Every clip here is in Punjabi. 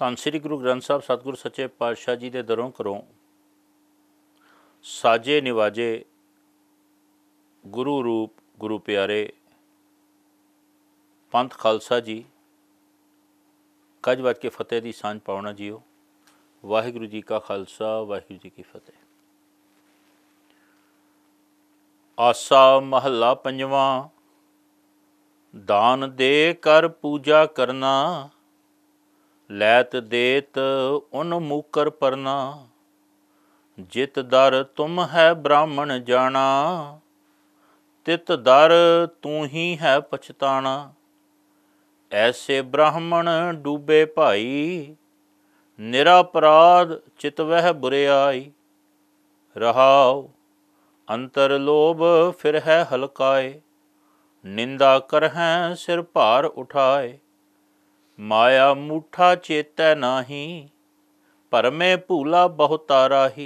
ਤਾਂ ਸ੍ਰੀ ਗੁਰੂ ਗ੍ਰੰਥ ਸਾਹਿਬ ਸਤਿਗੁਰ ਸੱਚੇ ਪਾਤਸ਼ਾਹ ਜੀ ਦੇ ਦਰੋਂ ਕਰੋ ਸਾਜੇ ਨਿਵਾਜੇ ਗੁਰੂ ਰੂਪ ਗੁਰੂ ਪਿਆਰੇ ਪੰਥ ਖਾਲਸਾ ਜੀ ਕੱਜ ਵੱਜ ਕੇ ਫਤਿਹ ਦੀ ਸਾਂਝ ਪਾਉਣਾ ਜੀਓ ਵਾਹਿਗੁਰੂ ਜੀ ਕਾ ਖਾਲਸਾ ਵਾਹਿਗੁਰੂ ਜੀ ਕੀ ਫਤਿਹ ਆਸਾ ਮਹੱਲਾ ਪੰਜਵਾਂ ਦਾਨ ਦੇ ਕਰ ਪੂਜਾ ਕਰਨਾ ਲੈਤ ਦੇਤ ਉਨ ਮੂਕਰ ਪਰਨਾ ਜਿਤ ਦਰ ਤੁਮ ਹੈ ਬ੍ਰਾਹਮਣ ਜਾਣਾ ਤਿਤ ਦਰ ਤੂੰ ਹੀ ਹੈ ਪਛਤਾਣਾ ਐਸੇ ਬ੍ਰਾਹਮਣ ਡੂਬੇ ਭਾਈ ਨਿਰਾਪਰਾਧ ਚਿਤਵਹਿ ਬੁਰਿਆਈ ਰਹਾਉ ਅੰਤਰ ਲੋਭ ਫਿਰ ਹੈ ਹਲਕਾਏ ਨਿੰਦਾ ਕਰਹਿ ਸਿਰ ਭਾਰ ਉਠਾਏ ਮਾਇਆ ਮੁਠਾ ਚੇਤੈ ਨਾਹੀ ਪਰਮੇ ਭੂਲਾ ਬਹੁਤਾ ਰਾਹੀ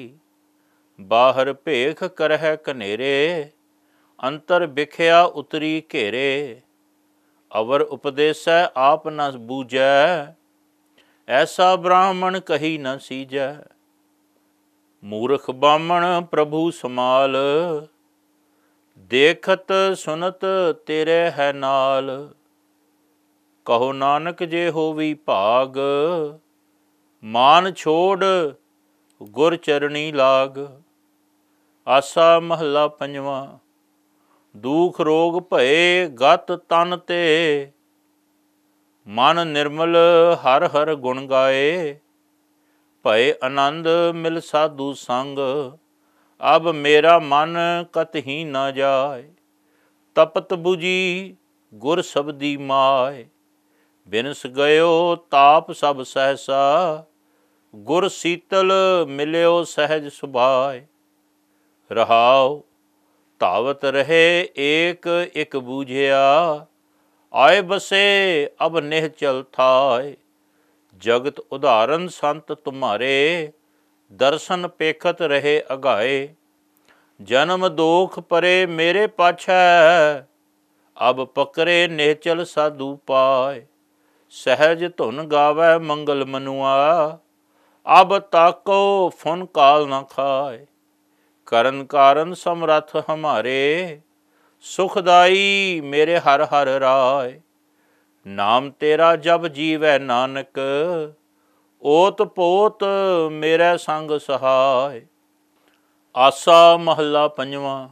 ਬਾਹਰ ਭੇਖ ਕਰਹਿ ਕਨੇਰੇ ਅੰਤਰ ਵਿਖਿਆ ਉਤਰੀ ਘੇਰੇ ਅਵਰ ਉਪਦੇਸੈ ਆਪ ਨ ਬੂਜੈ ਐਸਾ ਬ੍ਰਾਹਮਣ ਕਹੀ ਨ ਸੀਜੈ ਮੂਰਖ ਬਾਮਣ ਪ੍ਰਭੂ ਸਮਾਲ ਦੇਖਤ ਸੁਨਤ ਤੇਰੇ ਹੈ ਨਾਲ ਕਹੋ ਨਾਨਕ ਜੇ ਹੋਵੀ ਭਾਗ ਮਾਨ ਛੋੜ ਗੁਰ ਚਰਣੀ ਲਾਗ ਆਸਾ ਮਹਲਾ ਪੰਜਵਾਂ ਦੁਖ ਰੋਗ ਭਏ ਗਤ ਤਨ ਤੇ ਮਨ ਨਿਰਮਲ ਹਰ ਹਰ ਗੁਣ ਗਾਏ ਭਏ ਆਨੰਦ ਮਿਲ ਸਾਧੂ ਸੰਗ ਅਬ ਮੇਰਾ ਮਨ ਕਤਹੀ ਨਾ ਜਾਏ ਤਪਤ 부ਜੀ ਗੁਰ ਸਬਦੀ ਮਾਏ ਬਿਨਸ ਗਇਓ ਤਾਪ ਸਭ ਸਹਸਾ ਗੁਰ ਸੀਤਲ ਮਿਲਿਓ ਸਹਿਜ ਸੁਭਾਇ ਰਹਾਉ ਤਾਵਤ ਰਹੇ ਏਕ ਇਕ ਬੂਝਿਆ ਆਏ ਬਸੇ ਅਬ ਨਿਹ ਚਲ ਥਾਏ ਜਗਤ ਉਧਾਰਨ ਸੰਤ ਤੁਮਾਰੇ ਦਰਸ਼ਨ ਪੇਖਤ ਰਹੇ ਅਗਾਏ ਜਨਮ ਦੋਖ ਪਰੇ ਮੇਰੇ ਪਾਛੈ ਅਬ ਪਕਰੇ ਚਲ ਸਾਧੂ ਪਾਏ ਸਹਿਜ ਧੁਨ ਗਾਵੇ ਮੰਗਲ ਮਨੁਆ ਅਬ ਤਾਕੋ ਫੁਨ ਕਾਲ ਨਾ ਖਾਏ ਕਰਨ ਕਾਰਨ ਸਮਰਥ ਹਮਾਰੇ ਸੁਖਦਾਈ ਮੇਰੇ ਹਰ ਹਰ ਰਾਏ ਨਾਮ ਤੇਰਾ ਜਬ ਜੀਵੈ ਨਾਨਕ ਓਤ ਪੋਤ ਮੇਰੇ ਸੰਗ ਸਹਾਈ ਆਸਾ ਮਹੱਲਾ ਪੰਜਵਾਂ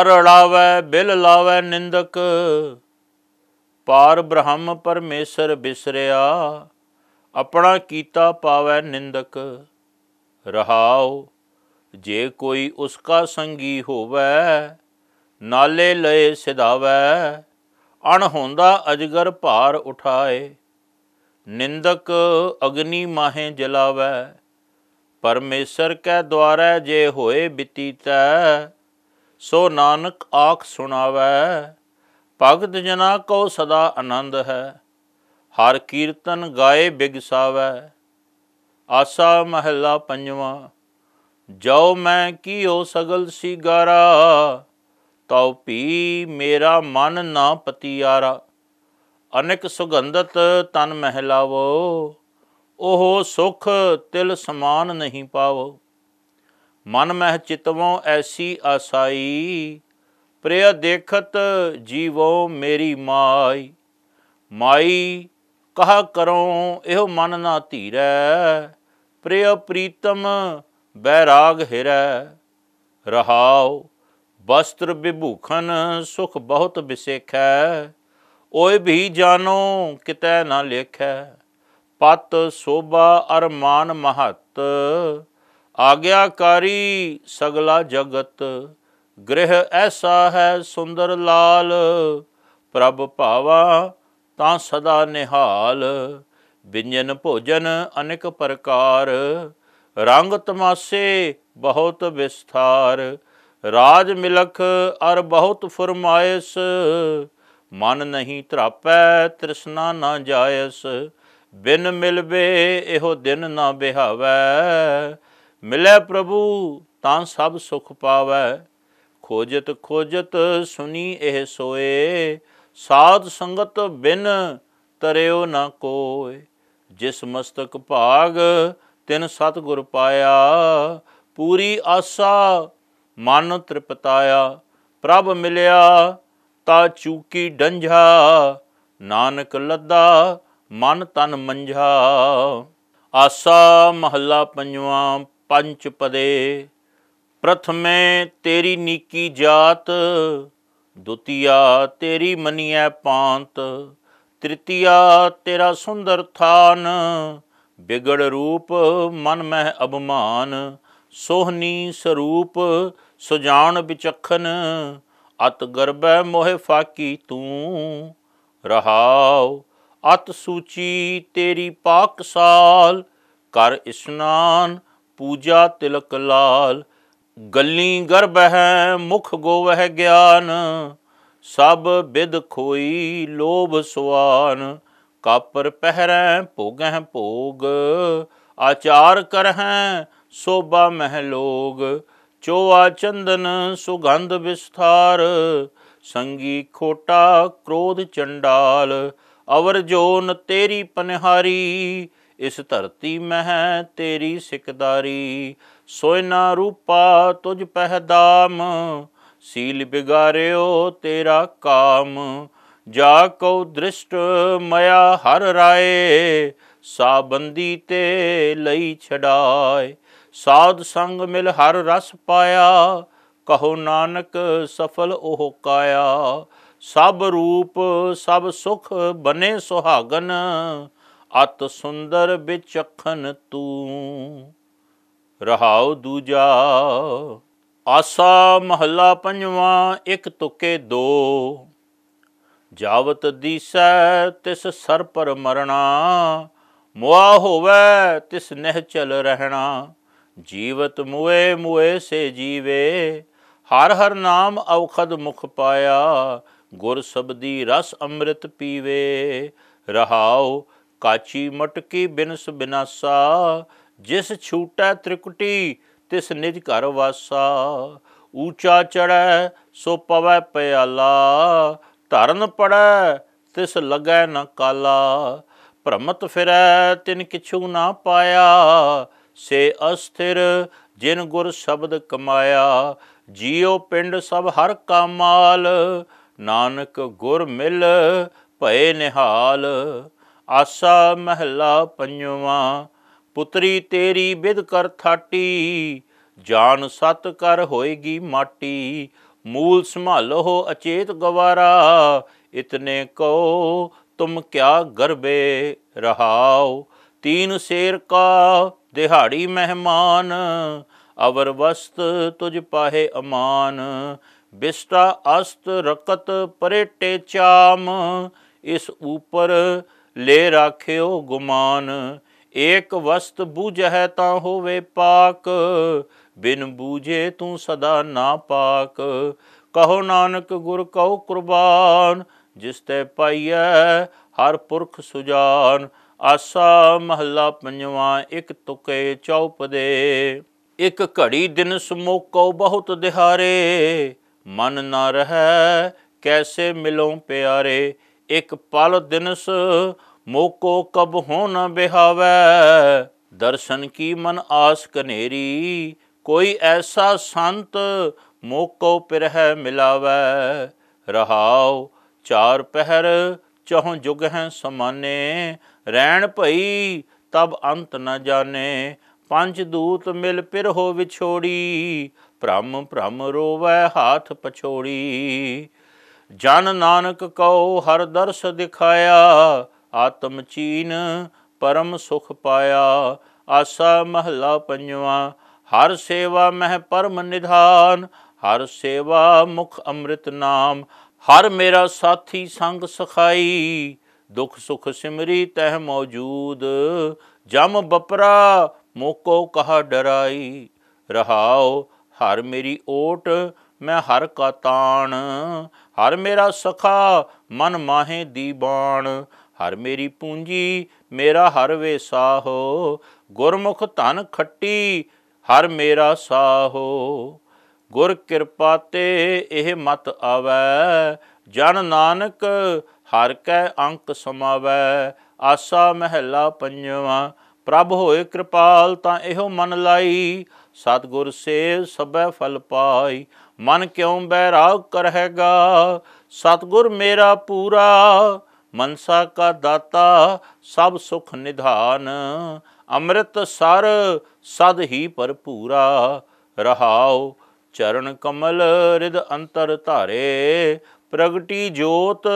ਅਰੜਾਵੇ ਬਿਲ ਲਾਵੇ ਨਿੰਦਕ ਪਾਰ ਬ੍ਰਹਮ ਪਰਮੇਸ਼ਰ ਬਿਸਰਿਆ ਆਪਣਾ ਕੀਤਾ ਪਾਵੈ ਨਿੰਦਕ ਰਹਾਉ ਜੇ ਕੋਈ ਉਸਕਾ ਸੰਗੀ ਹੋਵੇ ਨਾਲੇ ਲਏ ਸਿਧਾਵੈ ਅਣ ਹੁੰਦਾ ਅਜਗਰ ਭਾਰ ਉਠਾਏ ਨਿੰਦਕ ਅਗਨੀ ਮਾਹੇ ਜਲਾਵੈ ਪਰਮੇਸ਼ਰ ਕੈ ਦਵਾਰੈ ਜੇ ਹੋਏ ਬਤੀਤੈ ਸੋ ਨਾਨਕ ਆਖ ਸੁਣਾਵੈ ਭਗਤ ਜਨਾ ਕੋ ਸਦਾ ਆਨੰਦ ਹੈ ਹਰ ਕੀਰਤਨ ਗਾਏ ਬਿਗਸਾਵੈ ਆਸਾ ਮਹਿਲਾ ਪੰਜਵਾ ਜੋ ਮੈਂ ਕੀਓ ਸਗਲ ਸਿਗਾਰਾ ਤਉ ਪੀ ਮੇਰਾ ਮਨ ਨਾ ਪਤੀਆਰਾ ਅਨੇਕ ਸੁਗੰਧਤ ਤਨ ਮਹਿਲਾਵੋ ਉਹ ਸੁਖ ਤਿਲ ਸਮਾਨ ਨਹੀਂ ਪਾਵੋ ਮਨ ਮਹਿ ਚਿਤਵੋਂ ਐਸੀ ਆਸਾਈ ਪ੍ਰਿਯ ਦੇਖਤ ਜੀਵੋ ਮੇਰੀ ਮਾਈ ਮਾਈ ਕਹਾ ਕਰੋ ਇਹੋ ਮਨ ਨਾ ਧੀਰੈ ਪ੍ਰਿਯ ਪ੍ਰੀਤਮ ਬੈਰਾਗ ਹਿਰੈ ਰਹਾਉ ਵਸਤਰ ਵਿਭੂਖਨ ਸੁਖ ਬਹੁਤ ਵਿਸੇਖੈ ਓਏ ਵੀ ਜਾਨੋ ਕਿਤੈ ਨਾ ਲੇਖੈ ਪਤ ਸੋਭਾ ਅਰਮਾਨ ਮਹਤ ਆਗਿਆਕਾਰੀ ਸਗਲਾ ਜਗਤ ਗ੍ਰਹਿ ਐਸਾ ਹੈ ਸੁੰਦਰ ਲਾਲ ਪ੍ਰਭ ਭਾਵਾ ਤਾਂ ਸਦਾ ਨਿਹਾਲ ਵਿੰਜਨ ਭੋਜਨ ਅਨੇਕ ਪ੍ਰਕਾਰ ਰੰਗ ਤਮਾਸੇ ਬਹੁਤ ਵਿਸਥਾਰ ਰਾਜ ਮਿਲਖ ਅਰ ਬਹੁਤ ਫਰਮਾਇਸ ਮਨ ਨਹੀਂ ਧਰਾਪੈ ਤ੍ਰਿਸ਼ਨਾ ਨਾ ਜਾਇਸ ਬਿਨ ਮਿਲਵੇ ਇਹੋ ਦਿਨ ਨਾ ਬਿਹਾਵੈ ਮਿਲੇ ਪ੍ਰਭੂ ਤਾਂ ਸਭ ਸੁਖ ਪਾਵੈ ਖੋਜਤ ਖੋਜਤ ਸੁਣੀ ਇਹ ਸੋਏ ਸਾਧ ਸੰਗਤ ਬਿਨ ਤਰਿਓ ਨਾ ਕੋਇ ਜਿਸ ਮਸਤਕ ਭਾਗ ਤਿਨ ਸਤਗੁਰ ਪਾਇਆ ਪੂਰੀ ਆਸਾ ਮਨ ਤ੍ਰਿਪਤਾਇਆ ਪ੍ਰਭ ਮਿਲਿਆ ਤਾ ਚੂਕੀ ਡੰਝਾ ਨਾਨਕ ਲੱਦਾ ਮਨ ਤਨ ਮੰਝਾ ਆਸਾ ਮਹੱਲਾ ਪੰਜਵਾਂ ਪੰਚ ਪਦੇ ਪ੍ਰਥਮੇ ਤੇਰੀ ਨੀਕੀ ਜਾਤ ਦੁਤੀਆ ਤੇਰੀ ਮਨੀਐ ਪਾਂਤ ਤ੍ਰਿਤੀਆ ਤੇਰਾ ਸੁੰਦਰ ਥਾਨ ਬਿਗੜ ਰੂਪ ਮਨ ਮਹਿ ਅਭਮਾਨ ਸੋਹਣੀ ਸਰੂਪ ਸੁਜਾਨ ਵਿਚਖਨ ਅਤ ਗਰਬੈ ਮੋਹਿ ਫਾਕੀ ਤੂੰ ਰਹਾਉ ਅਤ ਸੂਚੀ ਤੇਰੀ ਸਾਲ ਕਰ ਇਸ਼ਨਾਨ ਪੂਜਾ ਤਿਲਕ ਲਾਲ ਗੱਲੀ ਗਰਬ ਹੈ ਮੁਖ ਗੋਵਹਿ ਗਿਆਨ ਸਭ ਬਿਦ ਖੋਈ ਲੋਭ ਸੁਆਨ ਕਾਪਰ ਪਹਿਰੈ ਭੋਗਹਿ ਭੋਗ ਆਚਾਰ ਕਰਹਿ ਸੋਭਾ ਮਹਿ ਲੋਗ ਚੋਆ ਚੰਦਨ ਸੁਗੰਧ ਵਿਸਥਾਰ ਸੰਗੀ ਖੋਟਾ ਕ੍ਰੋਧ ਚੰਡਾਲ ਅਵਰ ਜੋਨ ਤੇਰੀ ਪਨਹਾਰੀ ਇਸ ਧਰਤੀ ਮਹਿ ਤੇਰੀ ਸਿਕਦਾਰੀ ਸੋਇਨਾ ਰੂਪਾ ਤੁਝ ਪਹਿਦਾਮ ਸੀਲ ਬਿਗਾਰਿਓ ਤੇਰਾ ਕਾਮ ਜਾ ਕਉ ਦ੍ਰਿਸ਼ਟ ਮਇਆ ਹਰ ਰਾਏ ਸਾਬੰਦੀ ਤੇ ਲਈ ਛਡਾਏ ਸਾਧ ਸੰਗ ਮਿਲ ਹਰ ਰਸ ਪਾਇਆ ਕਹੋ ਨਾਨਕ ਸਫਲ ਉਹ ਕਾਇਆ ਸਭ ਰੂਪ ਸਭ ਸੁਖ ਬਨੇ ਸੁਹਾਗਨ ਅਤ ਸੁੰਦਰ ਵਿਚਖਨ ਤੂੰ ਰਹਾਉ ਦੂਜਾ ਆਸਾ ਮਹੱਲਾ ਪੰਜਵਾਂ ਇੱਕ ਤੁਕੇ ਦੋ ਜਾਵਤ ਦੀਸੈ ਤਿਸ ਸਰ ਪਰ ਮਰਣਾ ਮੁਆ ਹੋਵੇ ਤਿਸ ਨਹਿ ਚਲ ਰਹਿਣਾ ਜੀਵਤ ਮੁਏ ਮੁਏ ਸੇ ਜੀਵੇ ਹਰ ਹਰ ਨਾਮ ਔਖਦ ਮੁਖ ਪਾਇਆ ਗੁਰ ਸਬਦੀ ਰਸ ਅੰਮ੍ਰਿਤ ਪੀਵੇ ਰਹਾਉ ਕਾਚੀ ਮਟਕੀ ਬਿਨਸ ਬਿਨਾਸਾ ਜਿਸ ਛੂਟੈ ਤ੍ਰਿਕੁਟੀ ਤਿਸ ਨਿਜ ਘਰ ਵਾਸਾ ਊਚਾ ਚੜੈ ਸੋ ਪਵੈ ਪਿਆਲਾ ਧਰਨ ਪੜੈ ਤਿਸ ਲਗੈ ਨ ਕਾਲਾ ਭ੍ਰਮਤ ਫਿਰੈ ਤਿਨ ਕਿਛੂ ਨਾ ਪਾਇਆ ਸੇ ਅਸਥਿਰ ਜਿਨ ਗੁਰ ਸ਼ਬਦ ਕਮਾਇਆ ਜੀਉ ਪਿੰਡ ਸਭ ਹਰ ਕਾ ਮਾਲ ਨਾਨਕ ਗੁਰ ਮਿਲ ਭਏ ਨਿਹਾਲ ਆਸਾ ਮਹਿਲਾ ਪੰਜਵਾ ਪੁੱਤਰੀ ਤੇਰੀ ਵਿਦ ਕਰ ਥਾਟੀ ਜਾਨ ਸਤ ਕਰ ਹੋਏਗੀ ਮਾਟੀ ਮੂਲ ਸੰਭਾਲੋ ਅਚੇਤ ਗਵਾਰਾ ਇਤਨੇ ਕੋ ਤੁਮ ਕਿਆ ਗਰਬੇ ਰਹਾਓ ਤੀਨ ਸ਼ੇਰ ਕਾ ਦਿਹਾੜੀ ਮਹਿਮਾਨ ਅਵਰ ਵਸਤ ਤੁਝ ਪਾਹੇ ਅਮਾਨ ਬਿਸਟਾ ਅਸਤ ਰਕਤ ਪਰੇਟੇ ਚਾਮ ਇਸ ਉਪਰ ਲੈ ਰਾਖਿਓ ਗੁਮਾਨ ਏਕ ਵਸਤ ਬੂਝੈ ਤਾਂ ਹੋਵੇ ਪਾਕ ਬਿਨ ਬੂਝੇ ਤੂੰ ਸਦਾ ਨਾ ਪਾਕ ਕਹੋ ਨਾਨਕ ਗੁਰ ਕਉ ਕੁਰਬਾਨ ਜਿਸ ਤੇ ਪਾਈਐ ਹਰ ਪੁਰਖ ਸੁਜਾਨ ਆਸਾ ਮਹੱਲਾ ਪੰਜਵਾਂ ਇੱਕ ਤੁਕੇ ਚੌਪਦੇ ਇੱਕ ਘੜੀ ਦਿਨ ਸਮੋਕੋ ਬਹੁਤ ਦਿਹਾਰੇ ਮਨ ਨਾ ਰਹੈ ਕੈਸੇ ਮਿਲੋਂ ਪਿਆਰੇ ਇੱਕ ਪਲ ਦਿਨਸ ਮੋਕੋ ਕਬ ਹੋ ਨ ਬਿਹਾਵੇ ਦਰਸ਼ਨ ਕੀ ਮਨ ਆਸ ਕਨੇਰੀ ਕੋਈ ਐਸਾ ਸੰਤ ਮੋਕੋ ਪਿਰਹਿ ਮਿਲਾਵੇ ਰਹਾਉ ਚਾਰ ਪਹਿਰ ਚਹੁ ਜੁਗ ਹੈ ਸਮਾਨੇ ਰਹਿਣ ਭਈ ਤਬ ਅੰਤ ਨ ਜਾਣੇ ਪੰਜ ਦੂਤ ਮਿਲ ਪਿਰ ਹੋ ਵਿਛੋੜੀ ਭ੍ਰਮ ਭ੍ਰਮ ਰੋਵੇ ਹਾਥ ਪਛੋੜੀ ਜਨ ਨਾਨਕ ਕਉ ਹਰ ਦਰਸ ਦਿਖਾਇਆ ਆਤਮ ਚੀਨ ਪਰਮ ਸੁਖ ਪਾਇਆ ਆਸਾ ਮਹਲਾ ਪੰਜਵਾ ਹਰ ਸੇਵਾ ਮਹਿ ਪਰਮ ਨਿਧਾਨ ਹਰ ਸੇਵਾ ਮੁਖ ਅੰਮ੍ਰਿਤ ਨਾਮ ਹਰ ਮੇਰਾ ਸਾਥੀ ਸੰਗ ਸਖਾਈ ਦੁਖ ਸੁਖ ਸਿਮਰੀ ਤਹਿ ਮੌਜੂਦ ਜਮ ਬਪਰਾ ਮੋਕੋ ਕਹਾ ਡਰਾਈ ਰਹਾਉ ਹਰ ਮੇਰੀ ਓਟ ਮੈਂ ਹਰ ਕਾ ਤਾਣ ਹਰ ਮੇਰਾ ਸਖਾ ਮਨ ਮਾਹੇ ਦੀ ਬਾਣ ਹਰ ਮੇਰੀ ਪੂੰਜੀ ਮੇਰਾ ਹਰ ਵੇ ਸਾਹੋ ਗੁਰਮੁਖ ਧਨ ਖੱਟੀ ਹਰ ਮੇਰਾ ਸਾਹੋ ਗੁਰ ਕਿਰਪਾ ਤੇ ਇਹ ਮਤ ਆਵੈ ਜਨ ਨਾਨਕ ਹਰ ਕੈ ਅੰਕ ਸਮਾਵੈ ਆਸਾ ਮਹਿਲਾ ਪੰਜਵਾ ਪ੍ਰਭ ਹੋਏ ਕਿਰਪਾਲ ਤਾਂ ਇਹੋ ਮਨ ਲਾਈ ਸਤਗੁਰ ਸੇ ਸਭੈ ਫਲ ਪਾਈ ਮਨ ਕਿਉਂ ਬੈਰਾਗ ਕਰਹਿਗਾ ਸਤਗੁਰ ਮੇਰਾ ਪੂਰਾ ਮਨਸਾ ਕਾ ਦਾਤਾ ਸਭ ਸੁਖ ਨਿਧਾਨ ਅੰਮ੍ਰਿਤ ਸਰ ਸਦ ਹੀ ਭਰਪੂਰਾ ਰਹਾਉ ਚਰਨ ਕਮਲ ਰਿਦ ਅੰਤਰ ਧਾਰੇ ਪ੍ਰਗਟੀ ਜੋਤ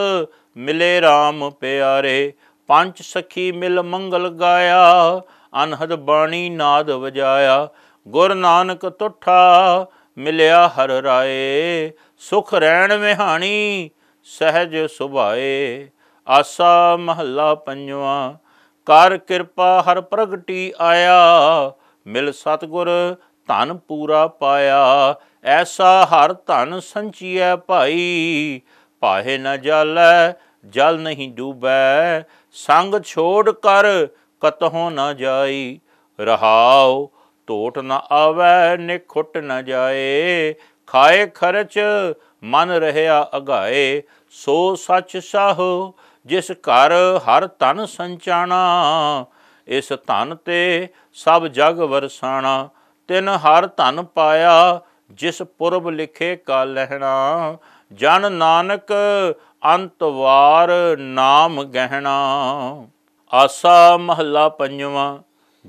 ਮਿਲੇ RAM ਪਿਆਰੇ ਪੰਜ ਸਖੀ ਮਿਲ ਮੰਗਲ ਗਾਇਆ ਅਨਹਦ ਬਾਣੀ ਨਾਦ ਵਜਾਇਆ ਗੁਰ ਨਾਨਕ ਤੁਠਾ ਮਿਲਿਆ ਹਰ ਰਾਏ ਸੁਖ ਰਹਿਣ ਵਿਹਾਣੀ ਸਹਿਜ ਸੁਭਾਏ ਆਸਾ ਮਹੱਲਾ ਪੰਜਵਾਂ ਕਰ ਕਿਰਪਾ ਹਰ ਪ੍ਰਗਟੀ ਆਇਆ ਮਿਲ ਸਤਗੁਰ ਧਨ ਪੂਰਾ ਪਾਇਆ ਐਸਾ ਹਰ ਧਨ ਸੰਚੀਐ ਭਾਈ ਪਾਹੇ ਨ ਜਲੈ ਜਲ ਨਹੀਂ ਡੂਬੈ ਸੰਗ ਛੋੜ ਕਰ ਕਤਹੁ ਨ ਜਾਈ ਰਹਾਉ ਟੋਟ ਨ ਆਵੈ ਨਿਖੁੱਟ ਨ ਜਾਏ ਖਾਏ ਖਰਚ ਮਨ ਰਹਿਆ ਅਗਾਏ ਸੋ ਸੱਚ ਸਾਹੋ ਜਿਸ ਘਰ ਹਰ ਤਨ ਸੰਚਾਣਾ ਇਸ ਧਨ ਤੇ ਸਭ ਜਗ ਵਰਸਾਣਾ ਤਿਨ ਹਰ ਧਨ ਪਾਇਆ ਜਿਸ ਪੁਰਬ ਲਿਖੇ ਕਾ ਲਹਿਣਾ ਜਨ ਨਾਨਕ ਅੰਤਵਾਰ ਨਾਮ ਗਹਿਣਾ ਆਸਾ ਮਹੱਲਾ ਪੰਜਵਾਂ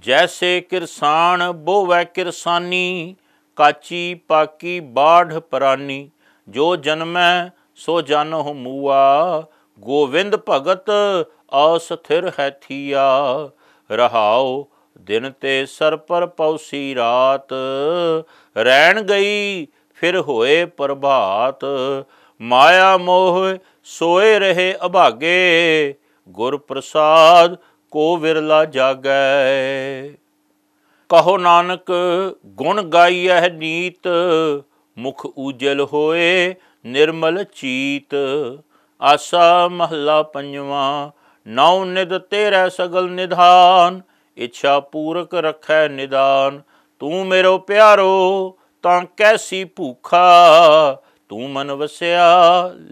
ਜੈਸੇ ਕਿਰਸਾਨ ਬੋਵੇ ਕਿਰਸਾਨੀ ਕਾਚੀ ਪਾਕੀ ਬਾਢ ਪਰਾਨੀ ਜੋ ਜਨਮੈ ਸੋ ਜਨ ਹਮੂਆ ਗੋਵਿੰਦ ਭਗਤ ਅਸਥਿਰ ਹੈ ਥੀਆ ਰਹਾਉ ਦਿਨ ਤੇ ਸਰ ਪਰ ਪੌਸੀ ਰਾਤ ਰਹਿਣ ਗਈ ਫਿਰ ਹੋਏ ਪ੍ਰਭਾਤ ਮਾਇਆ ਮੋਹ ਸੋਏ ਰਹੇ ਅਭਾਗੇ ਗੁਰ ਪ੍ਰਸਾਦ ਕੋ ਵਿਰਲਾ ਜਾਗੈ ਕਹੋ ਨਾਨਕ ਗੁਣ ਗਾਈਐ ਨੀਤ ਮੁਖ ਉਜਲ ਹੋਏ ਨਿਰਮਲ ਚੀਤ ਆਸਾ ਮਹਲਾ ਪੰਜਵਾਂ ਨੌ ਨਿਦ ਤੇਰੇ ਸਗਲ ਨਿਧਾਨ ਇੱਛਾ ਪੂਰਕ ਰਖੈ ਨਿਦਾਨ ਤੂੰ ਮੇਰੋ ਪਿਆਰੋ ਤਾਂ ਕੈਸੀ ਭੂਖਾ ਤੂੰ ਮਨ ਵਸਿਆ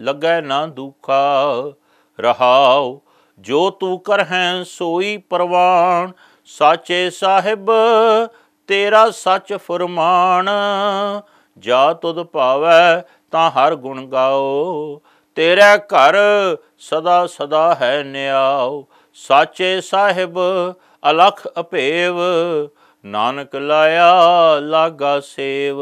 ਲੱਗੈ ਨਾ ਦੁਖਾ ਰਹਾਉ ਜੋ ਤੂੰ ਕਰਹਿ ਸੋਈ ਪਰਵਾਨ ਸਾਚੇ ਸਾਹਿਬ ਤੇਰਾ ਸੱਚ ਫਰਮਾਨ ਜਾ ਤੁਧ ਭਾਵੈ ਤਾਂ ਹਰ ਗੁਣ ਗਾਓ ਤੇਰਾ ਘਰ ਸਦਾ ਸਦਾ ਹੈ ਨਿਆਉ ਸਾਚੇ ਸਾਹਿਬ ਅਲਖ ਅਪੇਵ ਨਾਨਕ ਲਾਇਆ ਲਾਗਾ ਸੇਵ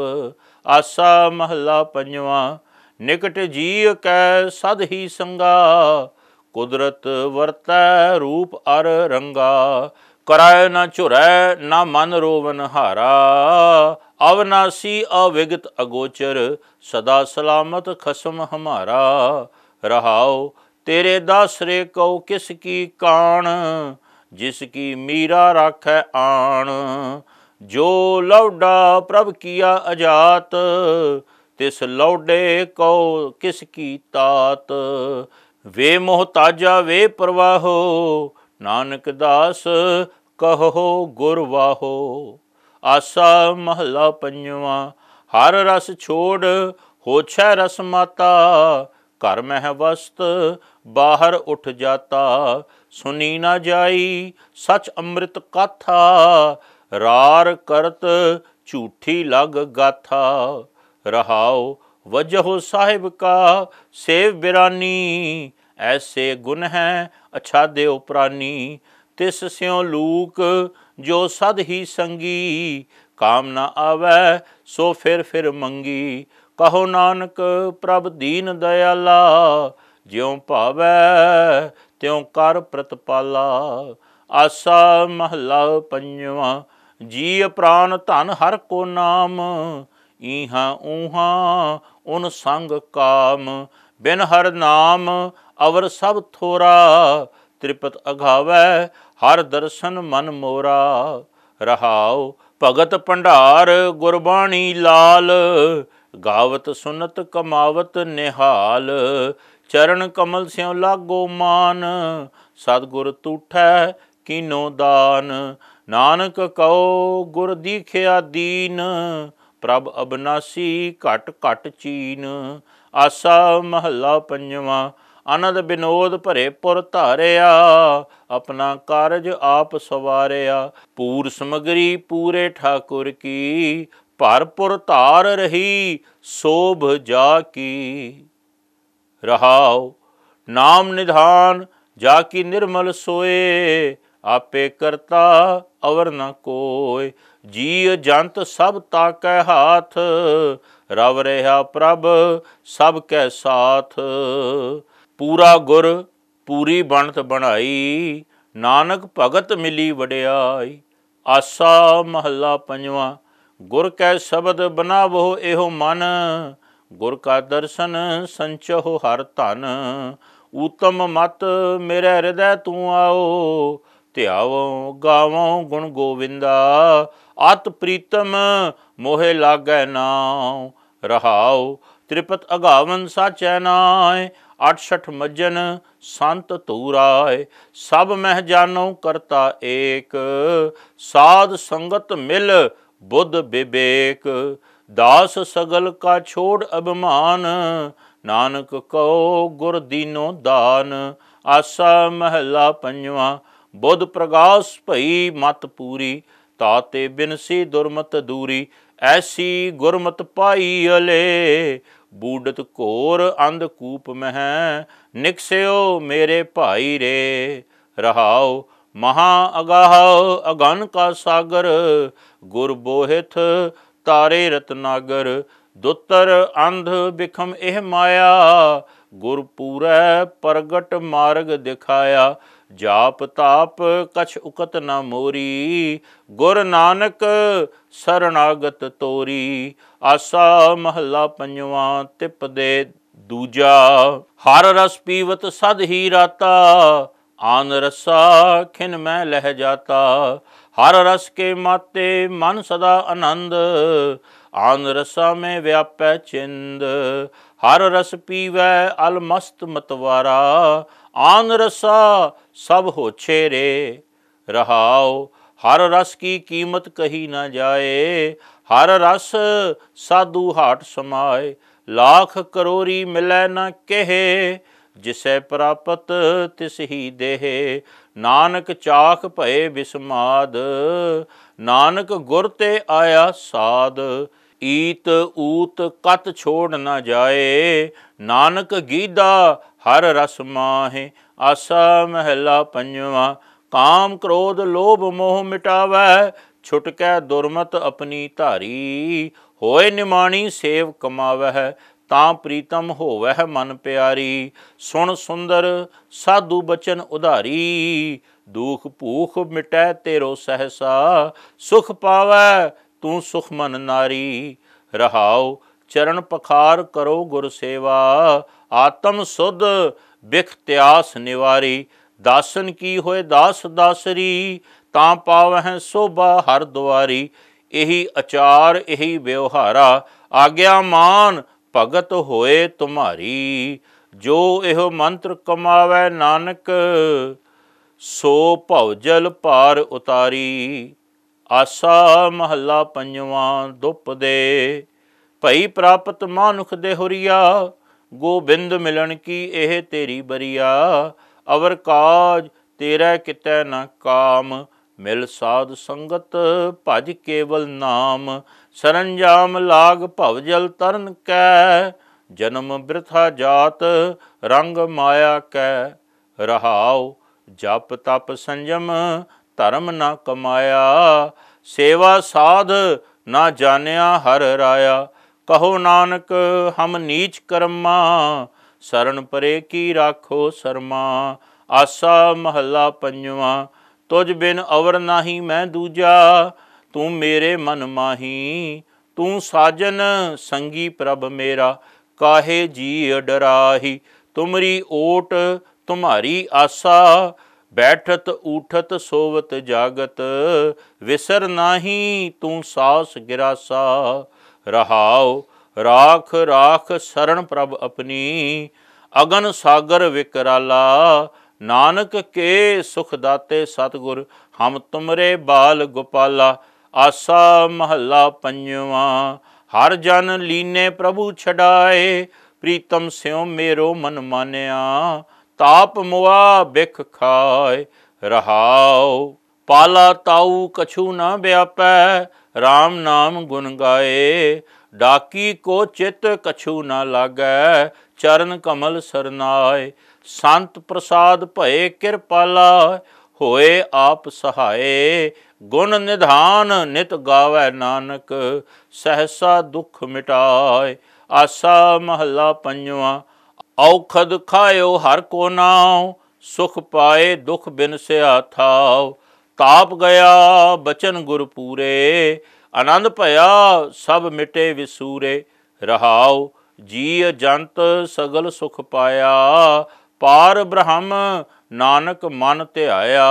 ਆਸਾ ਮਹਲਾ ਪੰਜਵਾ ਨਿਕਟ ਜੀ ਕੈ ਸਦ ਹੀ ਸੰਗਾ ਕੁਦਰਤ ਵਰਤੈ ਰੂਪ ਅਰ ਰੰਗਾ ਕਰਾਇ ਨਾ ਝੁਰੈ ਨਾ ਮਨ ਰੋਵਨ ਹਾਰਾ ਅਵਨਾਸੀ ਅਵਿਗਤ ਅਗੋਚਰ ਸਦਾ ਸਲਾਮਤ ਖਸਮ ਹਮਾਰਾ ਰਹਾਓ ਤੇਰੇ ਦਾਸਰੇ ਕਉ ਕਿਸ ਕੀ ਕਾਣ ਜਿਸ ਕੀ ਮੀਰਾ ਰਾਖੈ ਆਣ ਜੋ ਲੌਡਾ ਪ੍ਰਭ ਕੀਆ ਅਜਾਤ ਤਿਸ ਲੌਡੇ ਕਉ ਕਿਸ ਕੀ ਤਾਤ ਵੇ ਤਾਜਾ ਵੇ ਪ੍ਰਵਾਹੋ ਨਾਨਕ ਦਾਸ ਕਹੋ ਗੁਰਵਾਹੋ ਆਸਾ ਮਹਲਾ ਪੰਜਵਾ ਹਰ ਰਸ ਛੋੜ ਹੋਛੈ ਰਸ ਮਾਤਾ ਘਰ ਮਹਿ ਵਸਤ ਬਾਹਰ ਉਠ ਜਾਤਾ ਸੁਨੀ ਨਾ ਜਾਈ ਸਚ ਅੰਮ੍ਰਿਤ ਕਾਥਾ ਰਾਰ ਕਰਤ ਝੂਠੀ ਲਗ ਗਾਥਾ ਰਹਾਉ ਵਜਹੋ ਸਾਹਿਬ ਕਾ ਸੇਵ ਬਿਰਾਨੀ ਐਸੇ ਗੁਨ ਹੈ ਅਛਾ ਦੇਉ ਉਪਰਾਨੀ ਤਿਸ ਸਿਓ ਲੂਕ ਜੋ ਸਦ ਹੀ ਸੰਗੀ ਕਾਮ ਨਾ ਆਵੈ ਸੋ ਫਿਰ ਫਿਰ ਮੰਗੀ ਕਹੋ ਨਾਨਕ ਪ੍ਰਭ ਦੀਨ ਦਇਆਲਾ ਜਿਉ ਭਾਵੇ ਤਿਉ ਕਰ ਪ੍ਰਤਪਾਲਾ ਆਸਾ ਮਹਲਾ ਪੰਜਵਾ ਜੀ ਪ੍ਰਾਨ ਧਨ ਹਰ ਕੋ ਨਾਮ ਈਹਾ ਉਹਾ ਉਨ ਸੰਗ ਕਾਮ ਬਿਨ ਹਰ ਨਾਮ ਅਵਰ ਸਭ ਥੋਰਾ ਤ੍ਰਿਪਤ ਅਘਾਵੈ ਹਰ ਦਰਸ਼ਨ ਮਨ ਮੋਰਾ ਰਹਾਉ ਭਗਤ ਭੰਡਾਰ ਗੁਰਬਾਣੀ ਲਾਲ ਗਾਵਤ ਸੁਨਤ ਕਮਾਵਤ ਨਿਹਾਲ ਚਰਨ ਕਮਲ ਸਿਉ ਲਾਗੋ ਮਾਨ ਸਤਗੁਰ ਤੂਠੈ ਕੀਨੋ ਦਾਨ ਨਾਨਕ ਕਉ ਗੁਰ ਦੀਖਿਆ ਦੀਨ ਪ੍ਰਭ ਅਬਨਾਸੀ ਘਟ ਘਟ ਚੀਨ ਆਸਾ ਮਹੱਲਾ ਪੰਜਵਾਂ ਅਨੰਦ ਬਿਨੋਦ ਭਰੇ ਪੁਰ ਧਾਰਿਆ ਆਪਣਾ ਕਾਰਜ ਆਪ ਸਵਾਰਿਆ ਪੂਰ ਸਮਗਰੀ ਪੂਰੇ ਠਾਕੁਰ ਕੀ ਭਰਪੁਰ ਧਾਰ ਰਹੀ ਸੋਭ ਜਾ ਕੀ ਰਹਾਉ ਨਾਮ ਨਿਧਾਨ ਜਾ ਕੀ ਨਿਰਮਲ ਸੋਏ ਆਪੇ ਕਰਤਾ ਅਵਰ ਨ ਕੋਏ ਜੀ ਜੰਤ ਸਭ ਤਾਕੈ ਹਾਥ ਰਵ ਰਹਾ ਪ੍ਰਭ ਸਭ ਕੈ ਸਾਥ ਪੂਰਾ ਗੁਰ ਪੂਰੀ ਬਣਤ ਬਣਾਈ ਨਾਨਕ ਭਗਤ ਮਿਲੀ ਵਡਿਆਈ ਆਸਾ ਮਹੱਲਾ ਪੰਜਵਾ ਗੁਰ ਕੈ ਸ਼ਬਦ ਬਨਾਵੋ ਇਹੋ ਮਨ ਗੁਰ ਕਾ ਦਰਸ਼ਨ ਸੰਚੋ ਹਰ ਧਨ ਉਤਮ ਮਤ ਮੇਰੇ ਹਿਰਦੈ ਤੂੰ ਆਓ ਧਿਆਵੋ ਗਾਵੋ ਗੁਣ ਗੋਵਿੰਦਾ ਅਤ ਪ੍ਰੀਤਮ ਮੋਹਿ ਲਾਗੈ ਨਾਉ ਰਹਾਉ ਤ੍ਰਿਪਤ ਅਗਾਵਨ ਸਾਚੈ ਨਾਏ 68 ਮੱਜਨ ਸੰਤ ਧੂਰਾਏ ਸਭ ਮਹਿ ਜਾਨੋ ਕਰਤਾ ਏਕ ਸਾਧ ਸੰਗਤ ਮਿਲ ਬੁੱਧ ਬਿਬੇਕ ਦਾਸ ਸਗਲ ਕਾ ਛੋੜ ਅਬਮਾਨ ਨਾਨਕ ਕਉ ਗੁਰ ਦੀਨੋ ਦਾਨ ਆਸਾ ਮਹਲਾ ਪੰਜਵਾ ਬੁੱਧ ਪ੍ਰਗਾਸ ਭਈ ਮਤ ਪੂਰੀ ਤਾਤੇ ਬਿਨਸੀ ਦੁਰਮਤ ਦੂਰੀ ਐਸੀ ਗੁਰਮਤ ਪਾਈ ਅਲੇ ਬੂਡਤ ਕੋਰ ਅੰਧ ਕੂਪ ਮਹਿ ਨਿਕਸਿਓ ਮੇਰੇ ਭਾਈ ਰੇ ਰਹਾਉ ਮਹਾ ਅਗਾਹ ਅਗਨ ਕਾ ਸਾਗਰ ਗੁਰ ਬੋਹਿਥ ਤਾਰੇ ਰਤਨਾਗਰ ਦੁੱਤਰ ਅੰਧ ਵਿਖਮ ਇਹ ਮਾਇਆ ਗੁਰਪੂਰੈ ਪ੍ਰਗਟ ਮਾਰਗ ਦਿਖਾਇਆ ਜਾਪ ਤਾਪ ਕਛ ਉਕਤ ਨਾ ਮੋਰੀ ਗੁਰ ਨਾਨਕ ਸਰਣਾਗਤ ਤੋਰੀ ਆਸਾ ਮਹਲਾ ਪੰਜਵਾਂ ਤਿਪ ਦੇ ਦੂਜਾ ਹਰ ਰਸ ਪੀਵਤ ਸਦ ਹੀ ਰਾਤਾ ਆਨ ਰਸਾ ਖਿਨ ਮੈਂ ਲਹਿ ਜਾਤਾ ਹਰ ਰਸ ਕੇ ਮਾਤੇ ਮਨ ਸਦਾ ਆਨੰਦ ਆਨ ਰਸਾ ਮੈਂ ਵਿਆਪੈ ਚਿੰਦ ਹਰ ਰਸ ਪੀਵੈ ਅਲਮਸਤ ਮਤਵਾਰਾ ਆਨ ਰਸਾ ਸਭ ਹੋਛੇ ਰੇ ਰਹਾਉ ਹਰ ਰਸ ਕੀ ਕੀਮਤ ਕਹੀ ਨਾ ਜਾਏ ਹਰ ਰਸ ਸਾਧੂ ਹਾਟ ਸਮਾਏ ਲੱਖ ਕਰੋਰੀ ਮਿਲੈ ਨਾ ਕਹੇ ਜਿਸੈ ਪ੍ਰਾਪਤ ਤਿਸ ਹੀ ਦੇਹ ਨਾਨਕ ਚਾਖ ਭਏ ਬਿਸਮਾਦ ਨਾਨਕ ਗੁਰ ਤੇ ਆਇਆ ਸਾਧ ਈਤ ਊਤ ਕਤ ਛੋੜ ਨਾ ਜਾਏ ਨਾਨਕ ਗੀਦਾ ਹਰ ਰਸ ਮਾਹੇ ਆਸਾ ਮਹਿਲਾ ਪੰਜਵਾ ਕਾਮ ਕ੍ਰੋਧ ਲੋਭ ਮੋਹ ਮਿਟਾਵੈ ਛੁਟਕੈ ਦੁਰਮਤ ਆਪਣੀ ਧਾਰੀ ਹੋਏ ਨਿਮਾਣੀ ਸੇਵ ਕਮਾਵਹਿ ਤਾਂ ਪ੍ਰੀਤਮ ਹੋਵਹਿ ਮਨ ਪਿਆਰੀ ਸੁਣ ਸੁੰਦਰ ਸਾਧੂ ਬਚਨ ਉਧਾਰੀ ਦੁਖ ਭੂਖ ਮਿਟੈ ਤੇਰੋ ਸਹਸਾ ਸੁਖ ਪਾਵੈ ਤੂੰ ਸੁਖਮਨ ਨਾਰੀ ਰਹਾਉ ਚਰਨ ਪਖਾਰ ਕਰੋ ਗੁਰ ਸੇਵਾ ਆਤਮ ਸੁਧ ਬਿਖ ਤਿਆਸ ਨਿਵਾਰੀ ਦਾਸਨ ਕੀ ਹੋਏ ਦਾਸ ਦਾਸਰੀ ਤਾਂ ਪਾਵਹਿ ਸੋਭਾ ਹਰ ਦੁਆਰੀ ਇਹੀ ਆਚਾਰ ਇਹੀ ਵਿਵਹਾਰਾ ਆਗਿਆ ਮਾਨ ਭਗਤ ਹੋਏ ਤੁਮਾਰੀ ਜੋ ਇਹੋ ਮੰਤਰ ਕਮਾਵੇ ਨਾਨਕ ਸੋ ਭਉਜਲ ਪਾਰ ਉਤਾਰੀ ਆਸਾ ਮਹੱਲਾ ਪੰਜਵਾਂ ਦੁੱਪ ਦੇ ਭਈ ਪ੍ਰਾਪਤ ਮਾਨੁਖ ਦੇ ਹੁਰੀਆ ਗੋਬਿੰਦ ਮਿਲਣ ਕੀ ਇਹ ਤੇਰੀ ਬਰੀਆ ਅਵਰ ਕਾਜ ਤੇਰਾ ਕਿਤੈ ਨਾ ਕਾਮ ਮਿਲ ਸਾਧ ਸੰਗਤ ਭਜ ਕੇਵਲ ਨਾਮ ਸਰੰਜਾਮ ਲਾਗ ਭਵ ਜਲ ਤਰਨ ਕੈ ਜਨਮ ਬ੍ਰਥਾ ਜਾਤ ਰੰਗ ਮਾਇਆ ਕੈ ਰਹਾਉ ਜਪ ਤਪ ਸੰਜਮ ਧਰਮ ਨਾ ਕਮਾਇਆ ਸੇਵਾ ਸਾਧ ਨਾ ਜਾਣਿਆ ਹਰ ਰਾਇਆ ਕਹੋ ਨਾਨਕ ਹਮ ਨੀਚ ਕਰਮਾ ਸਰਣ ਪਰੇ ਕੀ ਰਾਖੋ ਸਰਮਾ ਆਸਾ ਮਹੱਲਾ ਪੰਜਵਾ ਤੁਝ ਬਿਨ ਅਵਰ ਨਾਹੀ ਮੈਂ ਦੂਜਾ ਤੂੰ ਮੇਰੇ ਮਨ ਮਾਹੀ ਤੂੰ ਸਾਜਨ ਸੰਗੀ ਪ੍ਰਭ ਮੇਰਾ ਕਾਹੇ ਜੀ ਅਡਰਾਹੀ ਤੁਮਰੀ ਓਟ ਤੁਮਾਰੀ ਆਸਾ ਬੈਠਤ ਉਠਤ ਸੋਵਤ ਜਾਗਤ ਵਿਸਰ ਨਾਹੀ ਤੂੰ ਸਾਸ ਗਿਰਾਸਾ ਰਹਾਉ ਰਾਖ ਰਾਖ ਸਰਣ ਪ੍ਰਭ ਆਪਣੀ ਅਗਨ ਸਾਗਰ ਵਿਕਰਾਲਾ ਨਾਨਕ ਕੇ ਸੁਖ ਦਾਤੇ ਸਤਗੁਰ ਹਮ ਤੁਮਰੇ ਬਾਲ ਗੋਪਾਲਾ ਆਸਾ ਮਹੱਲਾ ਪੰਜਵਾਂ ਹਰ ਜਨ ਲੀਨੇ ਪ੍ਰਭੂ ਛਡਾਏ ਪ੍ਰੀਤਮ ਸਿਉ ਮੇਰੋ ਮਨ ਮਾਨਿਆ ਤਾਪ ਮੁਆ ਬਿਖ ਖਾਇ ਰਹਾਉ ਪਾਲਾ ਤਾਉ ਕਛੂ ਨਾ ਵਿਆਪੈ RAM ਨਾਮ ਗੁਣ ਗਾਏ ਡਾਕੀ ਕੋ ਚਿਤ ਕਛੂ ਨਾ ਲਾਗੈ ਚਰਨ ਕਮਲ ਸਰਨਾਏ ਸੰਤ ਪ੍ਰਸਾਦ ਭਏ ਕਿਰਪਾਲਾ ਹੋਏ ਆਪ ਸਹਾਏ ਗੁਣ ਨਿਧਾਨ ਨਿਤ ਗਾਵੇ ਨਾਨਕ ਸਹਸਾ ਦੁਖ ਮਿਟਾਏ ਆਸਾ ਮਹਲਾ ਪੰਜਵਾ ਔਖਦ ਖਾਇਓ ਹਰ ਕੋ ਨਾਉ ਸੁਖ ਪਾਏ ਦੁਖ ਬਿਨ ਸਿਆ ਥਾਉ ਤਾਪ ਗਿਆ ਬਚਨ ਗੁਰ ਪੂਰੇ ਆਨੰਦ ਭਇਆ ਸਭ ਮਿਟੇ ਵਿਸੂਰੇ ਰਹਾਉ ਜੀ ਜੰਤ ਸਗਲ ਸੁਖ ਪਾਇਆ ਪਾਰ ਬ੍ਰਹਮ ਨਾਨਕ ਮਨ ਧਿਆਇਆ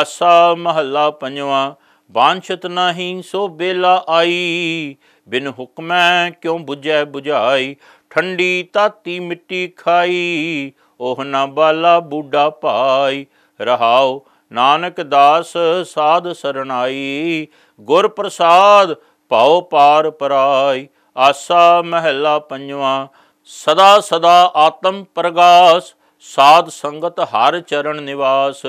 ਆਸਾ ਮਹੱਲਾ ਪੰਜਵਾ ਬਾਂਛਤ ਨਹੀਂ ਸੋ ਬੇਲਾ ਆਈ ਬਿਨ ਹੁਕਮੈ ਕਿਉ ਬੁਝੈ ਬੁਝਾਈ ਠੰਡੀ ਤਾਤੀ ਮਿੱਟੀ ਖਾਈ ਉਹ ਨਾ ਬਾਲਾ ਬੁੱਢਾ ਭਾਈ ਰਹਾਉ ਨਾਨਕ ਦਾਸ ਸਾਧ ਸਰਣਾਈ ਗੁਰ ਪ੍ਰਸਾਦ ਭਾਉ ਪਾਰ ਪਰਾਈ ਆਸਾ ਮਹਿਲਾ ਪੰਜਵਾ ਸਦਾ ਸਦਾ ਆਤਮ ਪ੍ਰਗਾਸ ਸਾਧ ਸੰਗਤ ਹਰ ਚਰਨ ਨਿਵਾਸ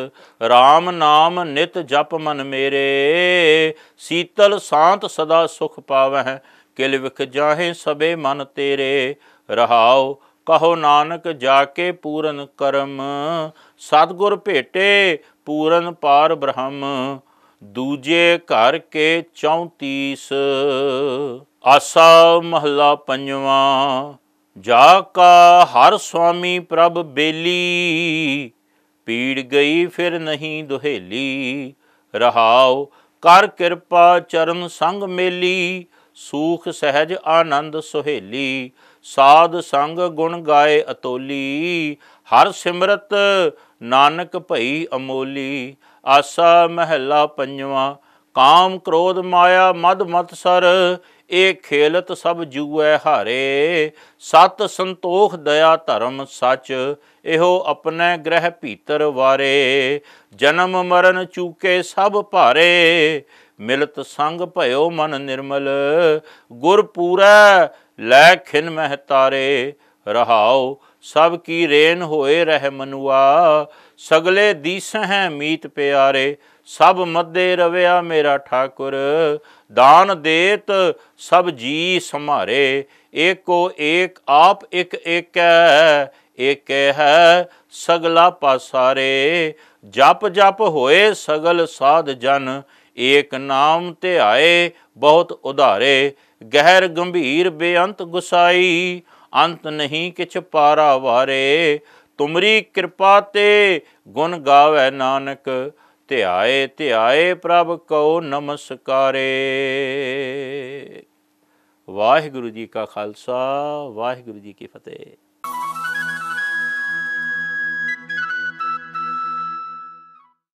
RAM ਨਾਮ ਨਿਤ ਜਪ ਮਨ ਮੇਰੇ ਸੀਤਲ ਸ਼ਾਂਤ ਸਦਾ ਸੁਖ ਪਾਵਹਿ ਕਿਲ ਵਿਖ ਜਾਹੇ ਸਬੇ ਮਨ ਤੇਰੇ ਰਹਾਉ ਕਹੋ ਨਾਨਕ ਜਾ ਕੇ ਪੂਰਨ ਕਰਮ ਸਤਗੁਰ ਭੇਟੇ ਪੂਰਨ ਪਾਰ ਬ੍ਰਹਮ ਦੂਜੇ ਘਰ ਕੇ 34 ਆਸਾ ਮਹਲਾ ਪੰਜਵਾ ਜਾ ਕਾ ਹਰ ਸੁਆਮੀ ਪ੍ਰਭ ਬੇਲੀ ਪੀੜ ਗਈ ਫਿਰ ਨਹੀਂ ਦੁਹੇਲੀ ਰਹਾਉ ਕਰ ਕਿਰਪਾ ਚਰਨ ਸੰਗ ਮੇਲੀ ਸੂਖ ਸਹਿਜ ਆਨੰਦ ਸੁਹੇਲੀ ਸਾਧ ਸੰਗ ਗੁਣ ਗਾਏ ਅਤੋਲੀ ਹਰ ਸਿਮਰਤ ਨਾਨਕ ਭਈ ਅਮੋਲੀ ਆਸਾ ਮਹਿਲਾ ਪੰਜਵਾ ਕਾਮ ਕ੍ਰੋਧ ਮਾਇਆ ਮਦ ਮਤ ਸਰ ਇਹ ਖੇਲਤ ਸਭ ਜੂਐ ਹਾਰੇ ਸਤ ਸੰਤੋਖ ਦਇਆ ਧਰਮ ਸਚ ਇਹੋ ਆਪਣੇ ਗ੍ਰਹਿ ਭੀਤਰ ਵਾਰੇ ਜਨਮ ਮਰਨ ਚੂਕੇ ਸਭ ਭਾਰੇ ਮਿਲਤ ਸੰਗ ਭਇਓ ਮਨ ਨਿਰਮਲ ਗੁਰ ਪੂਰੈ ਲੈ ਖਿਨ ਮਹਿ ਤਾਰੇ ਰਹਾਉ ਸਭ ਕੀ ਰੇਨ ਹੋਏ ਰਹਿ ਮਨੁਆ ਸਗਲੇ ਦੀਸ ਹੈ ਮੀਤ ਪਿਆਰੇ ਸਭ ਮੱਦੇ ਰਵਿਆ ਮੇਰਾ ਠਾਕੁਰ ਦਾਨ ਦੇਤ ਸਭ ਜੀ ਸਮਾਰੇ ਏਕੋ ਏਕ ਆਪ ਇਕ ਹੈ ਇਕ ਹੈ ਸਗਲਾ ਪਾਸਾਰੇ ਜਪ ਜਪ ਹੋਏ ਸਗਲ ਸਾਧ ਜਨ ਏਕ ਨਾਮ ਤੇ ਆਏ ਬਹੁਤ ਉਧਾਰੇ ਗਹਿਰ ਗੰਭੀਰ ਬੇਅੰਤ ਗੁਸਾਈ ਅੰਤ ਨਹੀਂ ਕਿਛ ਪਾਰਾ ਵਾਰੇ ਤੁਮਰੀ ਕਿਰਪਾ ਤੇ ਗੁਣ ਗਾਵੇ ਨਾਨਕ ਧਿਆਏ ਧਿਆਏ ਪ੍ਰਭ ਕਉ ਨਮਸਕਾਰੇ ਵਾਹਿਗੁਰੂ ਜੀ ਕਾ ਖਾਲਸਾ ਵਾਹਿਗੁਰੂ ਜੀ ਕੀ ਫਤਿਹ